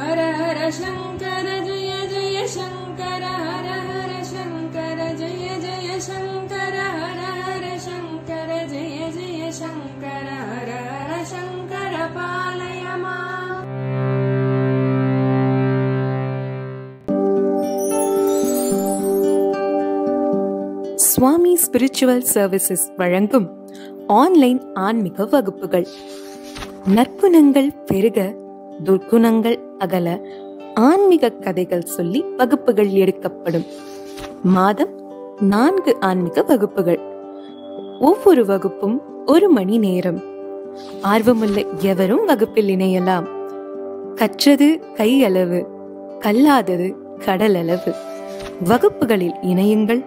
ஹர ஹர சங்கர ஜெய ஜெய சங்கர ஹர ஹர சங்கர ஜெய ஜெய சங்கர ஹர ஹர சங்கர ஜெய ஜெய சங்கர ஹர ஹர சங்கர பாலயமா சுவாமி ஸ்பிரிச்சுவல் சர்வீசஸ் வழங்கும் ஆன்லைன் ஆன்மீக வகுப்புகள் நற்குணங்கள் பெருக துர்க்குணங்கள் அகல ஆன்மீக கதைகள் சொல்லி வகுப்புகள் எடுக்கப்படும் மாதம் நான்கு ஆன்மீக வகுப்புகள் ஒவ்வொரு வகுப்பும் ஒரு மணி நேரம் ஆர்வமுள்ள எவரும் வகுப்பில் இணையலாம் கற்றது கையளவு கல்லாதது கடலளவு வகுப்புகளில் இணையுங்கள்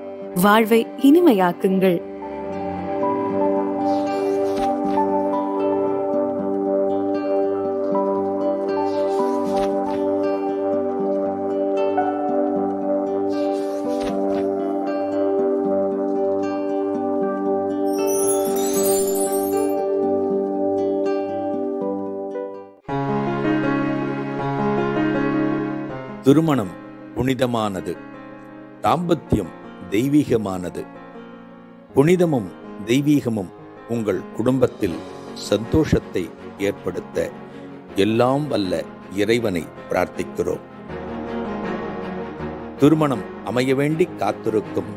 வாழ்வை இனிமையாக்குங்கள் திருமணம் புனிதமானது தாம்பத்தியம் தெய்வீகமானது புனிதமும் தெய்வீகமும் உங்கள் குடும்பத்தில் சந்தோஷத்தை ஏற்படுத்த எல்லாம் வல்ல இறைவனை பிரார்த்திக்கிறோம் திருமணம் அமைய வேண்டி காத்திருக்கும்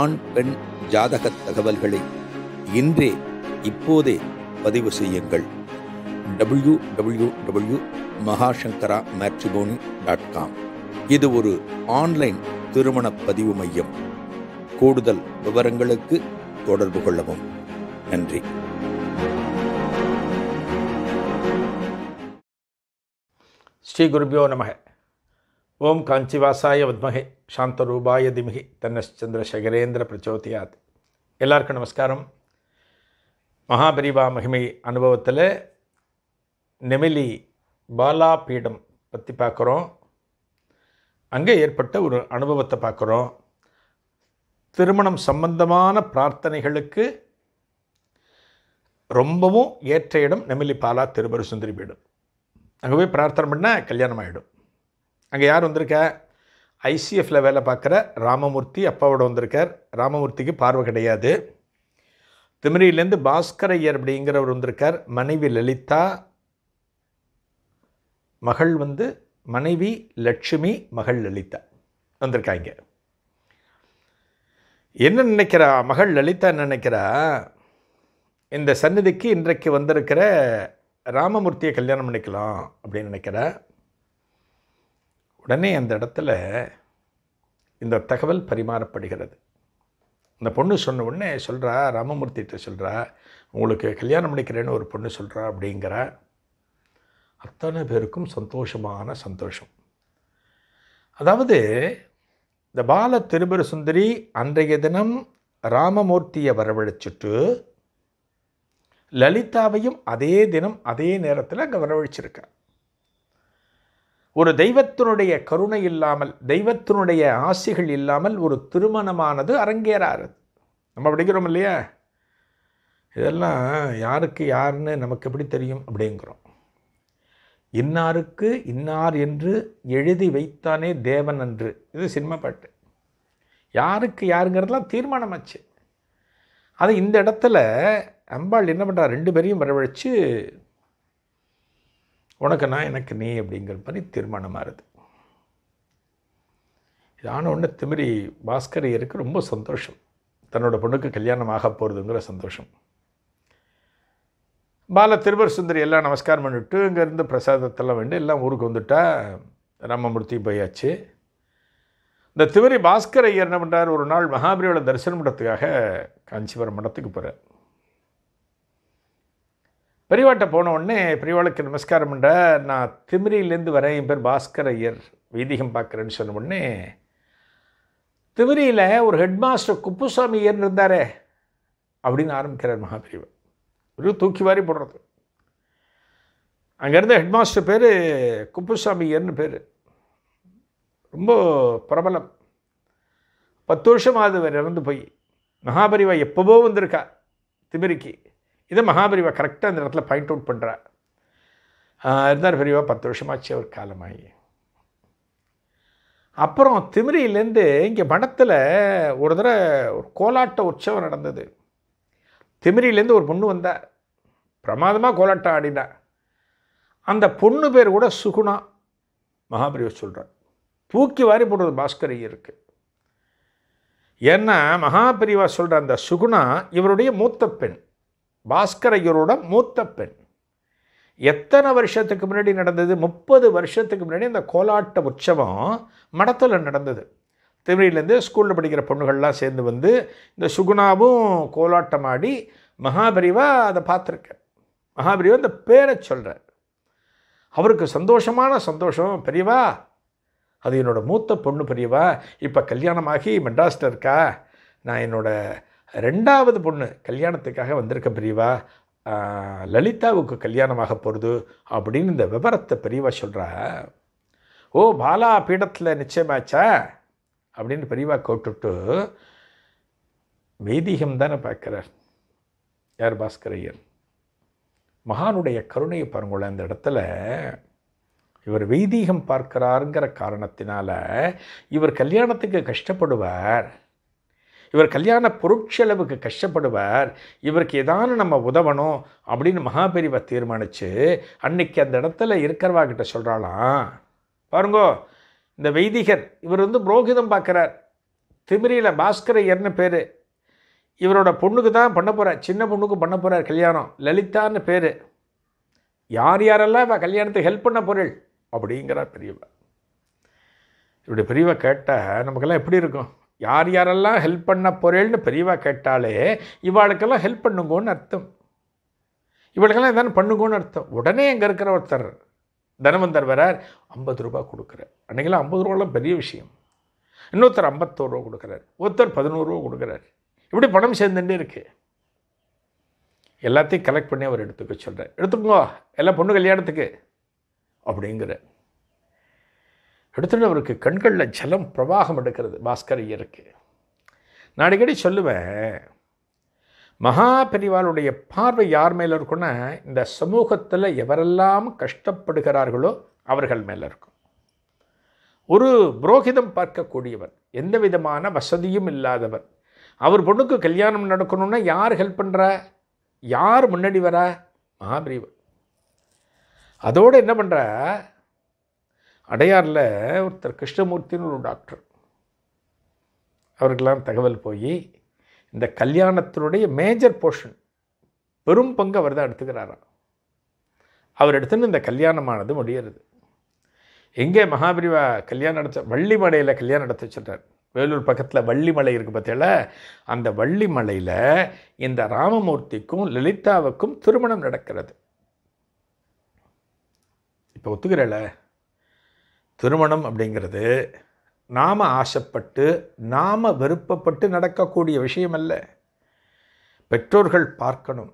ஆண் பெண் ஜாதக தகவல்களை இன்றே இப்போதே பதிவு செய்யுங்கள் W W W Mahasankara matrimony dot com இது ஒரு ஆன்லைன் திருமண பதிவு மையம் கூடுதல் விவரங்களுக்கு தொடர்பு கொள்ளவும் நன்றி ஸ்ரீ குருபியோ நமக ஓம் காஞ்சிவாசாய வத்மகே ரூபாய திமிகி தன்னச்சந்திரசேகரேந்திர பிரச்சோதியாத் எல்லாருக்கும் நமஸ்காரம் மகாபரிபா மகிமை அனுபவத்தில் நெமிலி பாலாபீடம் பற்றி பார்க்குறோம் அங்கே ஏற்பட்ட ஒரு அனுபவத்தை பார்க்குறோம் திருமணம் சம்பந்தமான பிரார்த்தனைகளுக்கு ரொம்பவும் ஏற்ற இடம் நெமிலி பாலா திருமரு சுந்தரி பீடம் அங்கே போய் பிரார்த்தனை பண்ணால் கல்யாணம் ஆகிடும் அங்கே யார் வந்திருக்கா ஐசிஎஃப்பில் வேலை பார்க்குற ராமமூர்த்தி அப்பாவோட வந்திருக்கார் ராமமூர்த்திக்கு பார்வை கிடையாது திமிரியிலேருந்து பாஸ்கரையர் அப்படிங்கிறவர் வந்திருக்கார் மனைவி லலிதா மகள் வந்து மனைவி லட்சுமி மகள் லலிதா வந்திருக்காங்க என்ன நினைக்கிறா மகள் லலிதா நினைக்கிறா இந்த சந்நிதிக்கு இன்றைக்கு வந்திருக்கிற ராமமூர்த்தியை கல்யாணம் பண்ணிக்கலாம் அப்படின்னு நினைக்கிறா உடனே அந்த இடத்துல இந்த தகவல் பரிமாறப்படுகிறது இந்த பொண்ணு சொன்ன உடனே சொல்கிறா ராமமூர்த்திகிட்ட சொல்கிறா உங்களுக்கு கல்யாணம் பண்ணிக்கிறேன்னு ஒரு பொண்ணு சொல்கிறா அப்படிங்கிறா அத்தனை பேருக்கும் சந்தோஷமான சந்தோஷம் அதாவது இந்த பால திருபுர சுந்தரி அன்றைய தினம் ராமமூர்த்தியை வரவழைச்சிட்டு லலிதாவையும் அதே தினம் அதே நேரத்தில் அங்கே வரவழைச்சிருக்க ஒரு தெய்வத்தினுடைய கருணை இல்லாமல் தெய்வத்தினுடைய ஆசைகள் இல்லாமல் ஒரு திருமணமானது அரங்கேறாரு நம்ம படிக்கிறோம் இல்லையா இதெல்லாம் யாருக்கு யாருன்னு நமக்கு எப்படி தெரியும் அப்படிங்கிறோம் இன்னாருக்கு இன்னார் என்று எழுதி வைத்தானே தேவன் என்று இது சினிமா பாட்டு யாருக்கு யாருங்கிறதுலாம் தீர்மானமாச்சு அது இந்த இடத்துல அம்பாள் என்ன பண்ணுறா ரெண்டு பேரையும் வரவழைச்சு உனக்கு நான் எனக்கு நீ அப்படிங்கிற மாதிரி தீர்மானமாகுது இதான ஒன்று திமிரி பாஸ்கர் இருக்கு ரொம்ப சந்தோஷம் தன்னோட பொண்ணுக்கு கல்யாணம் ஆக போகிறதுங்கிற சந்தோஷம் பால திருவர் சுந்தரி எல்லாம் நமஸ்காரம் பண்ணிவிட்டு இங்கேருந்து பிரசாதத்தெல்லாம் வேண்டி எல்லாம் ஊருக்கு வந்துட்டா ராமமூர்த்தி போயாச்சு இந்த திவரி பாஸ்கர் ஐயர் என்ன பண்ணுறார் ஒரு நாள் மகாபலியோட தரிசனம் பண்ணுறதுக்காக காஞ்சிபுரம் மடத்துக்கு போகிறார் பெரியவாட்டை போன உடனே பெரியவாளுக்கு நமஸ்காரம் பண்ணுற நான் திமிரியிலேருந்து வரேன் என் பேர் பாஸ்கர் ஐயர் வீதிகம் பார்க்குறேன்னு சொன்ன உடனே திமிரியில் ஒரு ஹெட்மாஸ்டர் குப்புசாமி ஐயர்னு இருந்தாரே அப்படின்னு ஆரம்பிக்கிறார் மகாபிரிவன் ஒரு தூக்கி வாரி போடுறது அங்கேருந்த ஹெட்மாஸ்டர் பேர் குப்புசாமி பேர் ரொம்ப பிரபலம் பத்து வருஷம் ஆதவர் இறந்து போய் மகாபரிவா எப்போவோ வந்திருக்கா திமிரிக்கு இதை மகாபரிவா கரெக்டாக அந்த இடத்துல பாயிண்ட் அவுட் பண்ணுறா இருந்தார் பெரியவா பத்து வருஷமாச்சு அவர் காலமாகி அப்புறம் திமிரியிலேருந்து இங்கே மடத்தில் ஒரு தடவை ஒரு கோலாட்ட உற்சவம் நடந்தது திமிரிலேருந்து ஒரு பொண்ணு வந்தா பிரமாதமாக கோலாட்டம் ஆடினா அந்த பொண்ணு பேர் கூட சுகுணா மகாபிரிவர் சொல்கிறார் தூக்கி வாரி போடுறது பாஸ்கர் ஐயருக்கு ஏன்னா மகாபிரிவா சொல்கிற அந்த சுகுணா இவருடைய மூத்த பெண் பாஸ்கர் ஐயரோட மூத்த பெண் எத்தனை வருஷத்துக்கு முன்னாடி நடந்தது முப்பது வருஷத்துக்கு முன்னாடி அந்த கோலாட்ட உற்சவம் மடத்தில் நடந்தது திருமணிலேருந்து ஸ்கூலில் படிக்கிற பொண்ணுகள்லாம் சேர்ந்து வந்து இந்த சுகுணாவும் கோலாட்டமாடி மகாபிரிவாக அதை பார்த்துருக்கேன் மகாபரிவா இந்த பேரை சொல்கிறார் அவருக்கு சந்தோஷமான சந்தோஷம் பெரியவா அது என்னோட மூத்த பொண்ணு பெரியவா இப்போ கல்யாணமாகி மெட்ராஸில் இருக்கா நான் என்னோடய ரெண்டாவது பொண்ணு கல்யாணத்துக்காக வந்திருக்கேன் பெரியவா லலிதாவுக்கு கல்யாணமாக போகிறது அப்படின்னு இந்த விவரத்தை பெரியவா சொல்கிறா ஓ பாலா பீடத்தில் நிச்சயமாச்சா அப்படின்னு பெரியவா கேட்டுட்டு வைதிகம் தானே பார்க்குறார் யார் பாஸ்கரையர் மகானுடைய கருணையை பாருங்களேன் அந்த இடத்துல இவர் வைதீகம் பார்க்கிறாருங்கிற காரணத்தினால இவர் கல்யாணத்துக்கு கஷ்டப்படுவார் இவர் கல்யாண பொருட்செலவுக்கு கஷ்டப்படுவார் இவருக்கு எதான நம்ம உதவணும் அப்படின்னு மகாபெரிவை தீர்மானித்து அன்னைக்கு அந்த இடத்துல இருக்கிறவா கிட்ட சொல்கிறாளாம் பாருங்கோ இந்த வைதிகர் இவர் வந்து புரோகிதம் பார்க்குறார் திமிரியில் பாஸ்கரையர்னு பேர் இவரோட பொண்ணுக்கு தான் பண்ண போகிறார் சின்ன பொண்ணுக்கு பண்ண போகிறார் கல்யாணம் லலிதான்னு பேர் யார் யாரெல்லாம் இவன் கல்யாணத்துக்கு ஹெல்ப் பண்ண பொருள் அப்படிங்கிறார் பெரியவா இப்படி பெரியவா கேட்டால் நமக்கெல்லாம் எப்படி இருக்கும் யார் யாரெல்லாம் ஹெல்ப் பண்ண போகிறேன்னு பெரியவா கேட்டாலே இவாளுக்கெல்லாம் ஹெல்ப் பண்ணுங்கன்னு அர்த்தம் இவளுக்கெல்லாம் எதாவது பண்ணுங்கன்னு அர்த்தம் உடனே அங்கே இருக்கிற ஒருத்தர் தனவந்தர் வரார் ஐம்பது ரூபா கொடுக்குறார் அன்றைக்கெல்லாம் ஐம்பது ரூபாலாம் பெரிய விஷயம் இன்னொருத்தர் ஐம்பத்தோரு ரூபா கொடுக்குறார் ஒருத்தர் பதினோரு ரூபா கொடுக்குறார் இப்படி பணம் சேர்ந்துட்டே இருக்குது எல்லாத்தையும் கலெக்ட் பண்ணி அவர் எடுத்துக்க சொல்கிறார் எடுத்துக்கோங்க எல்லாம் பொண்ணு கல்யாணத்துக்கு அப்படிங்கிற எடுத்துட்டு அவருக்கு கண்களில் ஜலம் பிரவாகம் எடுக்கிறது பாஸ்கர் ஐயருக்கு நான் அடிக்கடி சொல்லுவேன் மகா பெரிவாளுடைய பார்வை யார் மேலே இருக்குன்னா இந்த சமூகத்தில் எவரெல்லாம் கஷ்டப்படுகிறார்களோ அவர்கள் மேலே இருக்கும் ஒரு புரோகிதம் பார்க்கக்கூடியவர் எந்த விதமான வசதியும் இல்லாதவர் அவர் பொண்ணுக்கு கல்யாணம் நடக்கணும்னா யார் ஹெல்ப் பண்ணுறா யார் முன்னாடி வரா மகாபிரிவர் அதோடு என்ன பண்ணுற அடையாரில் ஒருத்தர் கிருஷ்ணமூர்த்தின்னு ஒரு டாக்டர் அவருக்கெல்லாம் தகவல் போய் இந்த கல்யாணத்தினுடைய மேஜர் போர்ஷன் பெரும் பங்கு அவர் தான் எடுத்துக்கிறாராம் அவர் எடுத்துன்னு இந்த கல்யாணமானது முடியறது எங்கே மகாபிரிவா கல்யாணம் நடத்த வள்ளிமலையில் கல்யாணம் நடத்தி வச்சுட்டார் வேலூர் பக்கத்தில் வள்ளிமலை இருக்குது பார்த்தீங்களா அந்த வள்ளிமலையில் இந்த ராமமூர்த்திக்கும் லலிதாவுக்கும் திருமணம் நடக்கிறது இப்போ ஒத்துக்கிறல திருமணம் அப்படிங்கிறது நாம் ஆசைப்பட்டு நாம் விருப்பப்பட்டு நடக்கக்கூடிய விஷயம் அல்ல பெற்றோர்கள் பார்க்கணும்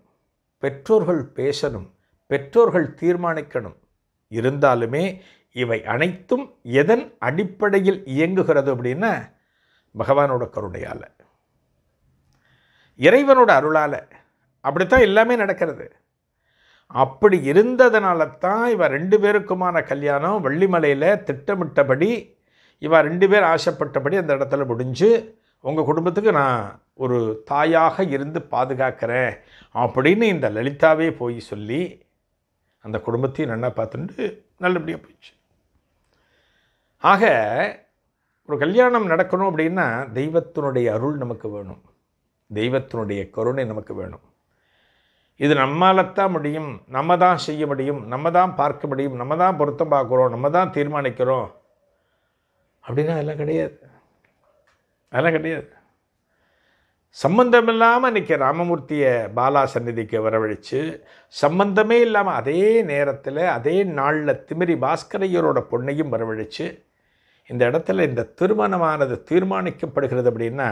பெற்றோர்கள் பேசணும் பெற்றோர்கள் தீர்மானிக்கணும் இருந்தாலுமே இவை அனைத்தும் எதன் அடிப்படையில் இயங்குகிறது அப்படின்னா பகவானோட கருணையால் இறைவனோட அருளால் அப்படித்தான் எல்லாமே நடக்கிறது அப்படி இருந்ததுனால தான் இவன் ரெண்டு பேருக்குமான கல்யாணம் வள்ளிமலையில் திட்டமிட்டபடி இவா ரெண்டு பேர் ஆசைப்பட்டபடி அந்த இடத்துல முடிஞ்சு உங்கள் குடும்பத்துக்கு நான் ஒரு தாயாக இருந்து பாதுகாக்கிறேன் அப்படின்னு இந்த லலிதாவே போய் சொல்லி அந்த குடும்பத்தையும் நல்லா பார்த்துட்டு நல்லபடியாக போயிடுச்சு ஆக ஒரு கல்யாணம் நடக்கணும் அப்படின்னா தெய்வத்தினுடைய அருள் நமக்கு வேணும் தெய்வத்தினுடைய கருணை நமக்கு வேணும் இது தான் முடியும் நம்ம தான் செய்ய முடியும் நம்ம தான் பார்க்க முடியும் நம்ம தான் பொருத்தம் பார்க்குறோம் நம்ம தான் தீர்மானிக்கிறோம் அப்படின்னா அதெல்லாம் கிடையாது அதெல்லாம் கிடையாது இல்லாமல் இன்றைக்கி ராமமூர்த்தியை பாலா சந்நிதிக்கு வரவழைச்சு சம்பந்தமே இல்லாமல் அதே நேரத்தில் அதே நாளில் திமிரி பாஸ்கரையரோட பொண்ணையும் வரவழைச்சு இந்த இடத்துல இந்த திருமணமானது தீர்மானிக்கப்படுகிறது அப்படின்னா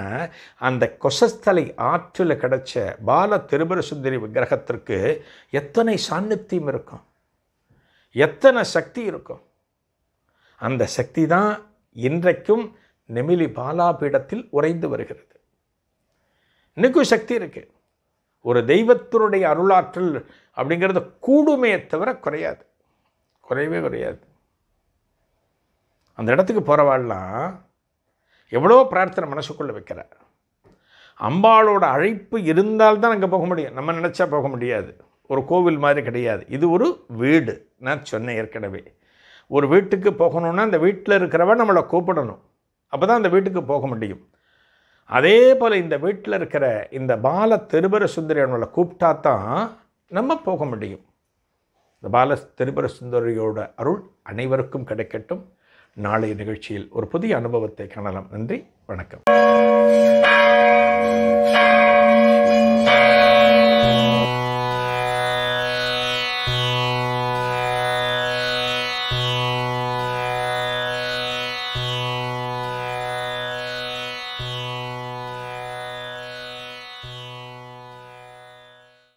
அந்த கொசஸ்தலை ஆற்றில் கிடச்ச பால திருபுர சுந்தரி விக்கிரகத்திற்கு எத்தனை சாநித்தியம் இருக்கும் எத்தனை சக்தி இருக்கும் அந்த சக்தி தான் இன்றைக்கும் நெமிலி பாலாபீடத்தில் உறைந்து வருகிறது இன்னைக்கும் சக்தி இருக்கு ஒரு தெய்வத்தினுடைய அருளாற்றல் அப்படிங்கிறது கூடுமே தவிர குறையாது குறையவே குறையாது அந்த இடத்துக்கு போகிறவாள்லாம் எவ்வளோ பிரார்த்தனை மனசுக்குள்ளே வைக்கிற அம்பாளோட அழைப்பு இருந்தால்தான் அங்கே போக முடியும் நம்ம நினச்சா போக முடியாது ஒரு கோவில் மாதிரி கிடையாது இது ஒரு வீடு நான் சொன்னேன் ஏற்கனவே ஒரு வீட்டுக்கு போகணுன்னா அந்த வீட்டில் இருக்கிறவன் நம்மளை கூப்பிடணும் அப்போ தான் அந்த வீட்டுக்கு போக முடியும் அதே போல் இந்த வீட்டில் இருக்கிற இந்த பால திருபர சுந்தரி அவங்களை கூப்பிட்டா தான் நம்ம போக முடியும் இந்த பால திருபர சுந்தரியோட அருள் அனைவருக்கும் கிடைக்கட்டும் நாளைய நிகழ்ச்சியில் ஒரு புதிய அனுபவத்தை காணலாம் நன்றி வணக்கம்